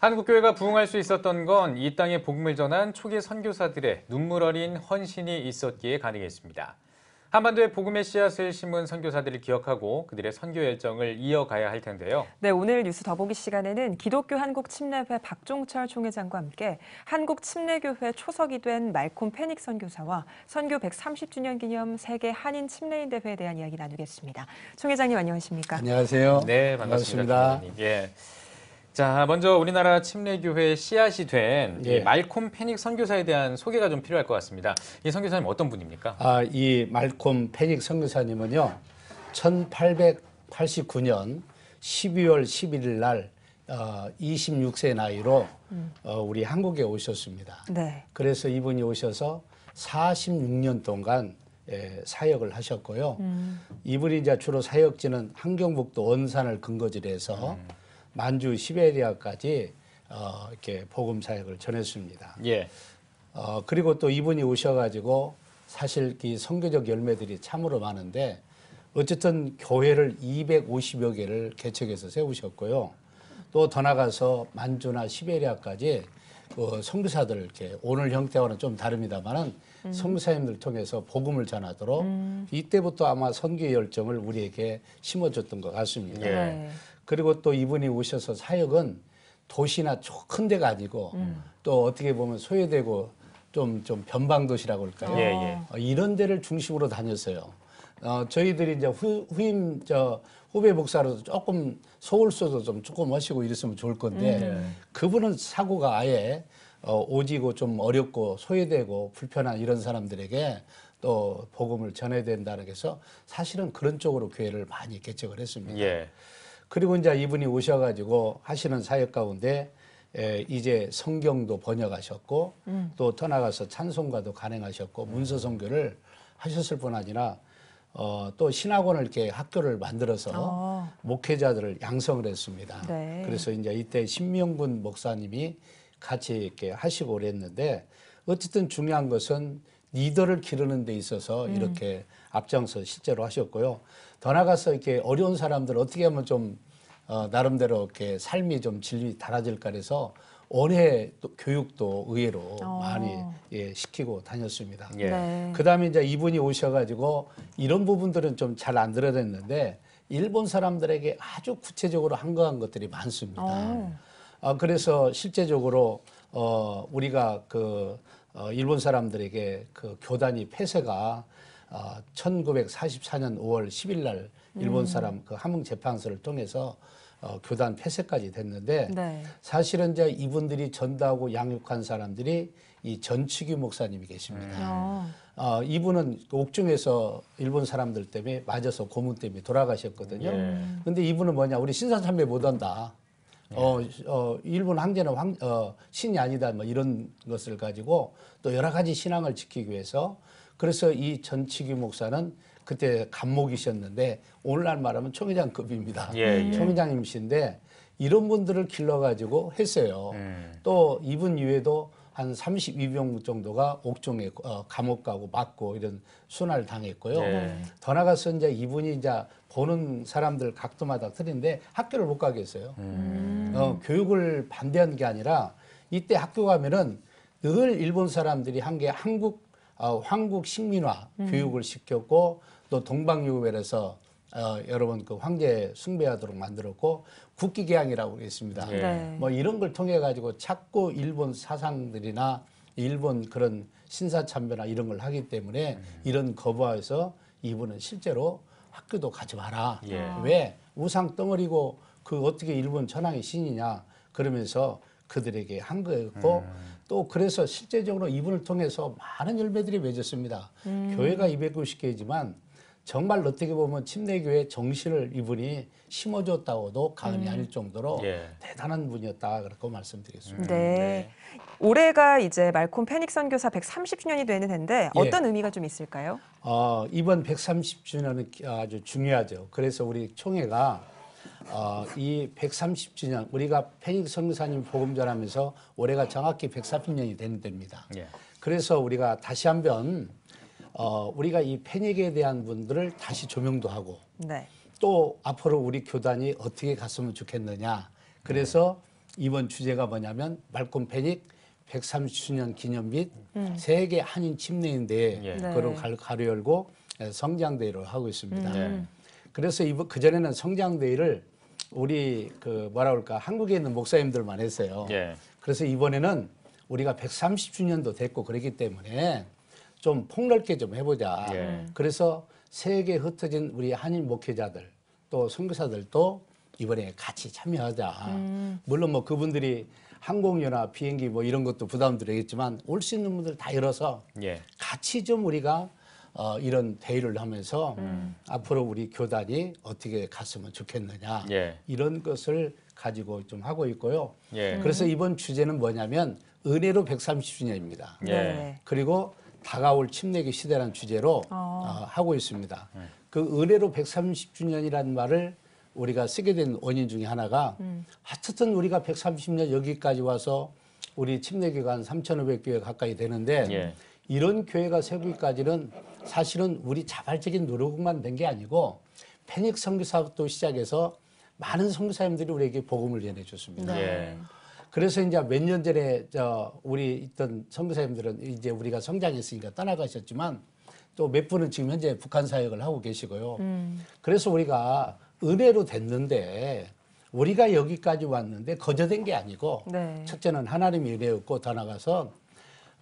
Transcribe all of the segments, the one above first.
한국교회가 부흥할 수 있었던 건 이 땅에 복음을 전한 초기 선교사들의 눈물 어린 헌신이 있었기에 가능했습니다. 한반도에 복음의 씨앗을 심은 선교사들을 기억하고 그들의 선교 열정을 이어가야 할 텐데요. 네, 오늘 뉴스 더보기 시간에는 기독교 한국 침례회 박종철 총회장과 함께 한국 침례교회 초석이 된 말콤 페닉 선교사와 선교 130주년 기념 세계 한인 침례인 대회에 대한 이야기 나누겠습니다. 총회장님 안녕하십니까? 안녕하세요. 네, 반갑습니다. 반갑습니다. 예. 자, 먼저 우리나라 침례교회 씨앗이 된 예. 말콤 패닉 선교사에 대한 소개가 좀 필요할 것 같습니다. 이 선교사님 어떤 분입니까? 아, 이 말콤 패닉 선교사님은요. 1889년 12월 11일 날 어, 26세 나이로 음. 어, 우리 한국에 오셨습니다. 네. 그래서 이분이 오셔서 46년 동안 예, 사역을 하셨고요. 음. 이분이 이제 주로 사역지는 한경북도 원산을 근거지로 해서 음. 만주 시베리아까지 어, 이렇게 복음 사역을 전했습니다. 예. 어, 그리고 또 이분이 오셔가지고 사실 이 성교적 열매들이 참으로 많은데 어쨌든 교회를 250여 개를 개척해서 세우셨고요. 또 더 나가서 만주나 시베리아까지 그 선교사들 이렇게 오늘 형태와는 좀 다릅니다만은 음. 선교사님들 통해서 복음을 전하도록 음. 이때부터 아마 선교 열정을 우리에게 심어줬던 것 같습니다. 예. 네. 그리고 또 이분이 오셔서 사역은 도시나 큰 데가 아니고 음. 또 어떻게 보면 소외되고 좀, 좀 변방도시라고 할까요? 예, 예. 어, 이런 데를 중심으로 다녔어요. 어, 저희들이 이제 후, 후임, 저, 후배 복사로 조금 서울서도 좀 조금 하시고 이랬으면 좋을 건데 음. 네. 그분은 사고가 아예 어, 오지고 좀 어렵고 소외되고 불편한 이런 사람들에게 또 복음을 전해야 된다는 해서 사실은 그런 쪽으로 교회를 많이 개척을 했습니다. 예. 그리고 이제 이분이 오셔가지고 하시는 사역 가운데 에, 이제 성경도 번역하셨고 음. 또더 나가서 찬송가도 가능하셨고 문서 선교를 하셨을 뿐 아니라 어, 또 신학원을 이렇게 학교를 만들어서 어. 목회자들을 양성을 했습니다. 네. 그래서 이제 이때 신명군 목사님이 같이 이렇게 하시고 그랬는데 어쨌든 중요한 것은 리더를 기르는 데 있어서 음. 이렇게 앞장서 실제로 하셨고요. 더 나가서 이렇게 어려운 사람들 어떻게 하면 좀 어, 나름대로 이렇게 삶이 좀 질이 달라질까 해서 원해 교육도 의외로 오. 어. 많이 예, 시키고 다녔습니다. 예. 네. 그다음에 이제 이분이 오셔가지고 이런 부분들은 좀 잘 안 들어냈는데 일본 사람들에게 아주 구체적으로 한거한 것들이 많습니다. 어. 어, 그래서 실제적으로 어, 우리가 그 어, 일본 사람들에게 그 교단이 폐쇄가 어, 1944년 5월 10일 날 일본 음. 사람 그 함흥 재판소를 통해서 어, 교단 폐쇄까지 됐는데 네. 사실은 이제 이분들이 전다하고 양육한 사람들이 이 전치규 목사님이 계십니다. 음. 어, 아, 이분은 그 옥중에서 일본 사람들 때문에 맞아서 고문 때문에 돌아가셨거든요. 예. 근데 이분은 뭐냐 우리 신사참배 못 한다. 예. 어, 어, 일본 황제는 황, 어, 신이 아니다 뭐 이런 것을 가지고 또 여러 가지 신앙을 지키기 위해서 그래서 이 전치기 목사는 그때 감목이셨는데 오늘날 말하면 총회장급입니다. 예, 예. 총회장님이신데 이런 분들을 길러가지고 했어요. 음. 또 이분 이외에도 한 32병 정도가 옥종에 어, 감옥 가고 맞고 이런 순환을 당했고요. 예. 더 나가서 이제 이분이 이제 보는 사람들 각도마다 틀린데 학교를 못 가겠어요. 음. 어, 교육을 반대한 게 아니라 이때 학교 가면은 늘 일본 사람들이 한 게 한국 어, 황국 식민화 음. 교육을 시켰고 또 동방유배에서 어, 여러분 그 황제 숭배하도록 만들었고 국기개항이라고 있습니다. 네. 네. 뭐 이런 걸 통해 가지고 자꾸 일본 사상들이나 일본 그런 신사참배나 이런 걸 하기 때문에 음. 이런 거부하에서 이분은 실제로 학교도 가지 마라. 예. 왜 우상 덩어리고 그 어떻게 일본 천황의 신이냐 그러면서 그들에게 한 거였고 음. 또 그래서 실제적으로 이분을 통해서 많은 열매들이 맺었습니다. 음. 교회가 250개이지만 정말 어떻게 보면 침례교회 정신을 이분이 심어줬다고도 가음이 음. 아닐 정도로 예. 대단한 분이었다 그렇게 말씀드리겠습니다. 네. 음. 네. 네. 올해가 이제 말콤 페닉 선교사 130주년이 되는 해인데 예. 어떤 예. 의미가 좀 있을까요? 어, 이번 130주년은 아주 중요하죠. 그래서 우리 총회가 어, 이 130주년 우리가 페닉 성교사님 복음 전하면서 올해가 정확히 130년이 되는 때입니다. 예. 그래서 우리가 다시 한번 어, 우리가 이 페닉에 대한 분들을 다시 조명도 하고 네. 또 앞으로 우리 교단이 어떻게 갔으면 좋겠느냐. 그래서 네. 이번 주제가 뭐냐면 말콤 페닉 130주년 기념 및 음. 세계 한인 침례인데 예. 네. 그런 가로 열고 예, 성장대회를 하고 있습니다. 음. 네. 그래서 이번 그전에는 성장대회를 우리 그 뭐라 그럴까 한국에 있는 목사님들만 했어요. 예. 그래서 이번에는 우리가 130주년도 됐고 그러기 때문에 좀 폭넓게 좀 해보자. 예. 그래서 세계 흩어진 우리 한인 목회자들 또 선교사들도 이번에 같이 참여하자. 음. 물론 뭐 그분들이 항공료나 비행기 뭐 이런 것도 부담 드리겠지만 올 수 있는 분들 다 열어서 예. 같이 좀 우리가 어, 이런 대의를 하면서 음. 앞으로 우리 교단이 어떻게 갔으면 좋겠느냐 예. 이런 것을 가지고 좀 하고 있고요. 예. 그래서 이번 주제는 뭐냐면 은혜로 130주년입니다. 예. 네. 그리고 다가올 침례기 시대라는 주제로 어. 어, 하고 있습니다. 음. 그 은혜로 130주년이라는 말을 우리가 쓰게 된 원인 중에 하나가 음. 하여튼 우리가 130년 여기까지 와서 우리 침례교가 한 3,500교회 가까이 되는데 예. 이런 교회가 세부기까지는 사실은 우리 자발적인 노력만 된 게 아니고 패닉 선교사도 시작해서 많은 선교사님들이 우리에게 복음을 전해 줬습니다. 네. 그래서 이제 몇 년 전에 저 우리 있던 선교사님들은 이제 우리가 성장했으니까 떠나가셨지만 또 몇 분은 지금 현재 북한 사역을 하고 계시고요. 음. 그래서 우리가 은혜로 됐는데 우리가 여기까지 왔는데 거저된 게 아니고 네. 첫째는 하나님의 은혜였고 더 나가서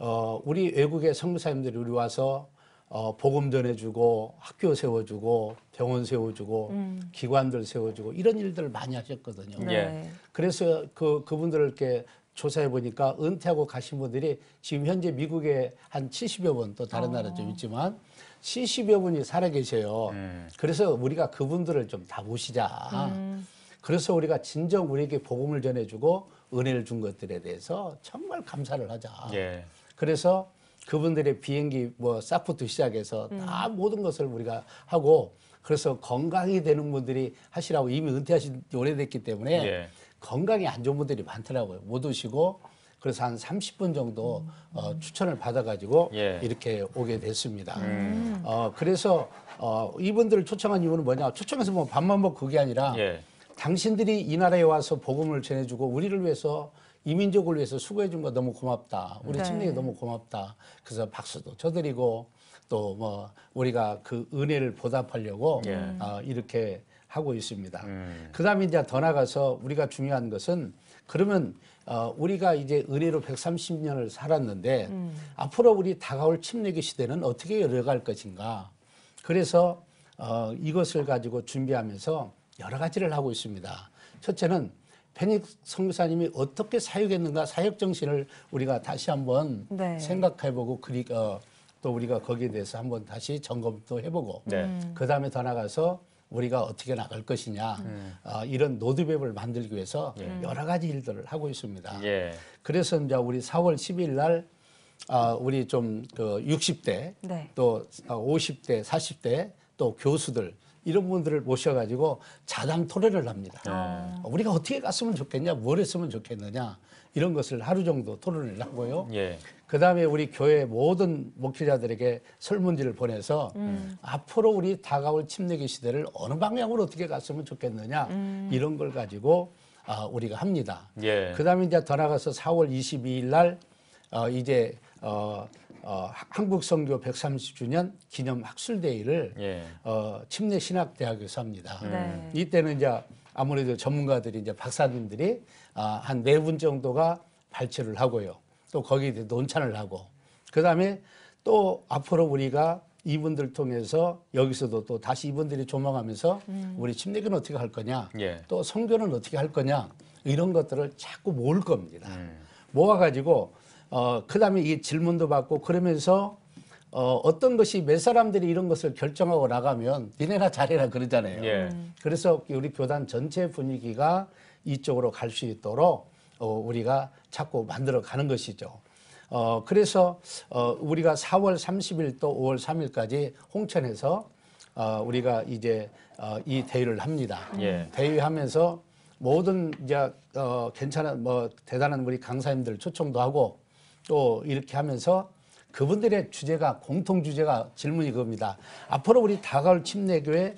어 우리 외국의 선교사님들이 우리 와서 어, 보금 전해주고 학교 세워주고 병원 세워주고 음. 기관들 세워주고 이런 일들을 많이 하셨거든요. 네. 예. 그래서 그 그분들을 이렇게 조사해 보니까 은퇴하고 가신 분들이 지금 현재 미국에 한 70여 분 또 다른 어. 나라 좀 있지만 70여 분이 살아 계세요. 음. 네. 그래서 우리가 그분들을 좀 다 보시자. 음. 그래서 우리가 진정 우리에게 복음을 전해주고 은혜를 준 것들에 대해서 정말 감사를 하자. 예. 그래서 그분들의 비행기 뭐 사포트 시작해서 음. 다 모든 것을 우리가 하고 그래서 건강이 되는 분들이 하시라고 이미 은퇴하신 지 오래됐기 때문에 예. 건강이 안 좋은 분들이 많더라고요. 못 오시고 그래서 한 30분 정도 어, 추천을 받아가지고 예. 이렇게 오게 됐습니다. 음. 어, 그래서 어, 이분들을 초청한 이유는 뭐냐? 초청해서 뭐 밥만 먹고 그게 아니라 예. 당신들이 이 나라에 와서 복음을 전해주고 우리를 위해서 이민족을 위해서 수고해 준 거 너무 고맙다. 우리 네. 친구에게 너무 고맙다. 그래서 박수도 쳐드리고 또 뭐 우리가 그 은혜를 보답하려고 예. 어, 이렇게 하고 있습니다. 음. 그다음에 이제 더 나가서 우리가 중요한 것은 그러면 어, 우리가 이제 은혜로 130년을 살았는데 음. 앞으로 우리 다가올 침례기 시대는 어떻게 열어갈 것인가. 그래서 어, 이것을 가지고 준비하면서 여러 가지를 하고 있습니다. 첫째는 페닉 성교사님이 어떻게 사육했는가 사역 정신을 우리가 다시 한번 네. 생각해보고 그리 어, 또 우리가 거기에 대해서 한번 다시 점검도 해보고 네. 음. 그 다음에 더 나가서 우리가 어떻게 나갈 것이냐 음. 네. 어, 이런 노드맵을 만들기 위해서 예. 음. 여러 가지 일들을 하고 있습니다. 예. 그래서 이제 우리 4월 10일 날 어, 우리 좀그 60대 네. 또 50대 어, 40대 또 교수들 이런 분들을 모셔가지고 자담 토론을 합니다. 아. 우리가 어떻게 갔으면 좋겠냐, 뭘 했으면 좋겠느냐 이런 것을 하루 정도 토론을 하고요. 예. 그 다음에 우리 교회 모든 목회자들에게 설문지를 보내서 음. 앞으로 우리 다가올 침례기 시대를 어느 방향으로 어떻게 갔으면 좋겠느냐 음. 이런 걸 가지고 아, 우리가 합니다. 예. 그 다음에 이제 더 나가서 4월 22일 날 어, 이제 어, 어, 한국 성교 130주년 기념 학술대회를 예. 어, 침례 신학대학에서 합니다. 음. 네. 이때는 이제 아무래도 전문가들이 이제 박사님들이 아, 한네 분 정도가 발췌를 하고요. 또 거기에 논찬을 하고 그다음에 또 앞으로 우리가 이분들 통해서 여기서도 또 다시 이분들이 조망하면서 음. 우리 침례는 어떻게 할 거냐, 예. 또 성교는 어떻게 할 거냐 이런 것들을 자꾸 모을 겁니다. 음. 모아가지고 어, 그 다음에 이 질문도 받고 그러면서 어, 어떤 것이 몇 사람들이 이런 것을 결정하고 나가면 니네나 잘해라 그러잖아요. 예. 그래서 우리 교단 전체 분위기가 이쪽으로 갈 수 있도록 어, 우리가 자꾸 만들어 가는 것이죠. 어, 그래서 어, 우리가 4월 30일 또 5월 3일까지 홍천에서 어, 우리가 이제 어, 이 대회를 합니다. 예. 대회하면서 모든 이제 어, 괜찮은 뭐 대단한 우리 강사님들 초청도 하고 또 이렇게 하면서 그분들의 주제가 공통 주제가 질문이 그겁니다. 앞으로 우리 다가올 침례교회를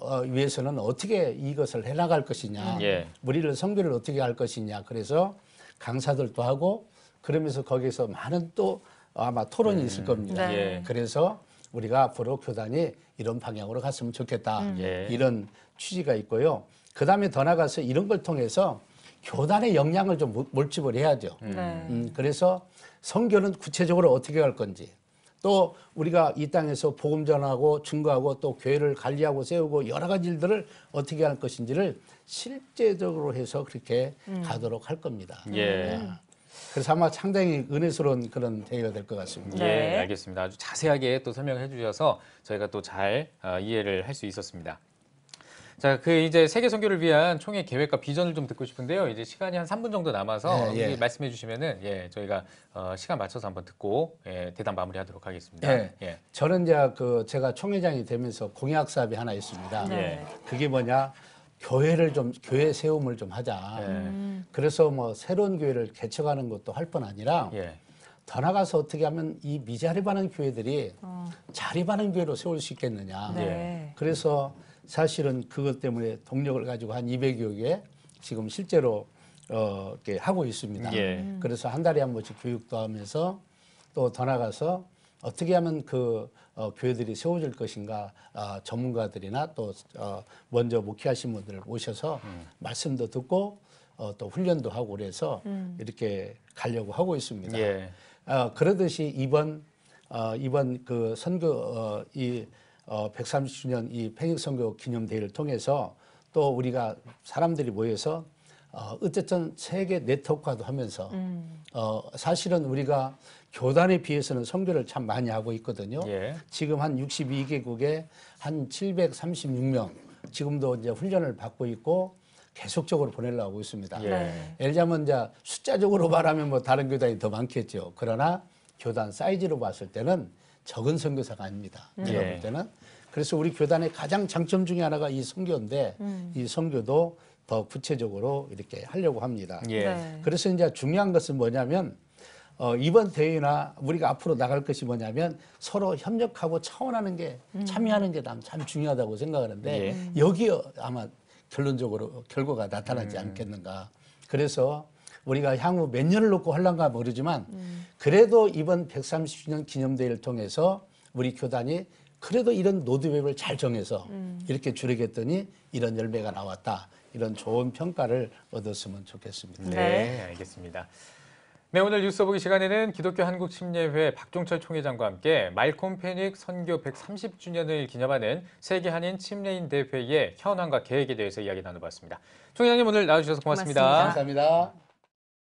어, 위해서는 어떻게 이것을 해나갈 것이냐, 음. 예. 우리를 성교를 어떻게 할 것이냐. 그래서 강사들도 하고 그러면서 거기에서 많은 또 아마 토론이 음, 있을 겁니다. 네. 예. 그래서 우리가 앞으로 교단이 이런 방향으로 갔으면 좋겠다. 음. 예. 이런 취지가 있고요. 그 다음에 더 나가서 이런 걸 통해서 교단의 역량을 좀 몰집을 해야죠. 음. 네. 음, 그래서 선교는 구체적으로 어떻게 할 건지 또 우리가 이 땅에서 복음 전하고 증거하고 또 교회를 관리하고 세우고 여러 가지 일들을 어떻게 할 것인지를 실제적으로 해서 그렇게 음. 가도록 할 겁니다. 예. 네. 그래서 아마 상당히 은혜스러운 그런 대회가 될 것 같습니다. 예, 네. 알겠습니다. 아주 자세하게 또 설명해 주셔서 저희가 또잘 어, 이해를 할 수 있었습니다. 자, 그 이제 세계 선교를 위한 총회 계획과 비전을 좀 듣고 싶은데요. 이제 시간이 한 3분 정도 남아서 예, 예. 말씀해 주시면은 예, 저희가 어, 시간 맞춰서 한번 듣고 예, 대담 마무리하도록 하겠습니다. 예. 예. 저는 이제 그 제가 총회장이 되면서 공약 사업이 하나 있습니다. 네. 그게 뭐냐? 교회를 좀 교회 세움을 좀 하자. 예. 그래서 뭐 새로운 교회를 개척하는 것도 할 뿐 아니라 예. 더 나가서 어떻게 하면 이 미자립하는 교회들이 어. 자립하는 교회로 세울 수 있겠느냐. 예. 네. 그래서 사실은 그것 때문에 동력을 가지고 한 200여 개 지금 실제로 어, 이렇게 하고 있습니다. 예. 그래서 한 달에 한 번씩 교육도 하면서 또 더 나가서 어떻게 하면 그 어, 교회들이 세워질 것인가 어, 전문가들이나 또 어, 먼저 목회하신 분들 오셔서 음. 말씀도 듣고 어, 또 훈련도 하고 그래서 음. 이렇게 가려고 하고 있습니다. 예. 어, 그러듯이 이번 어, 이번 그 선거 어, 이 어, 130주년 이 팽익 선교 기념대회를 통해서 또 우리가 사람들이 모여서 어, 어쨌든 세계 네트워크화도 하면서 음. 어, 사실은 우리가 교단에 비해서는 선교를 참 많이 하고 있거든요. 예. 지금 한 62개국에 한 736명 지금도 이제 훈련을 받고 있고 계속적으로 보내려고 하고 있습니다. 예. 를 들자면 이제 숫자적으로 말하면 뭐 다른 교단이 더 많겠죠. 그러나 교단 사이즈로 봤을 때는 적은 선교사가 아닙니다. 음. 제가 네. 볼 때는. 그래서 우리 교단의 가장 장점 중에 하나가 이 선교인데 음. 이 선교도 더 구체적으로 이렇게 하려고 합니다. 예. 네. 그래서 이제 중요한 것은 뭐냐면 어, 이번 대회나 우리가 앞으로 나갈 것이 뭐냐면 서로 협력하고 차원하는 게 음. 참여하는 게참 참 중요하다고 생각하는데 예. 여기에 아마 결론적으로 결과가 나타나지 음. 않겠는가. 그래서 우리가 향후 몇 년을 놓고 할란가 모르지만 음. 그래도 이번 130주년 기념대회를 통해서 우리 교단이 그래도 이런 노드맵을잘 정해서 음. 이렇게 줄이겠더니 이런 열매가 나왔다. 이런 좋은 평가를 얻었으면 좋겠습니다. 네, 네. 알겠습니다. 네, 오늘 뉴스 보기 시간에는 기독교 한국침례회 박종철 총회장과 함께 말콤 페닉 선교 130주년을 기념하는 세계 한인 침례인 대회의 현황과 계획에 대해서 이야기 나눠봤습니다. 총회장님 오늘 나와주셔서 고맙습니다. 고맙습니다. 감사합니다.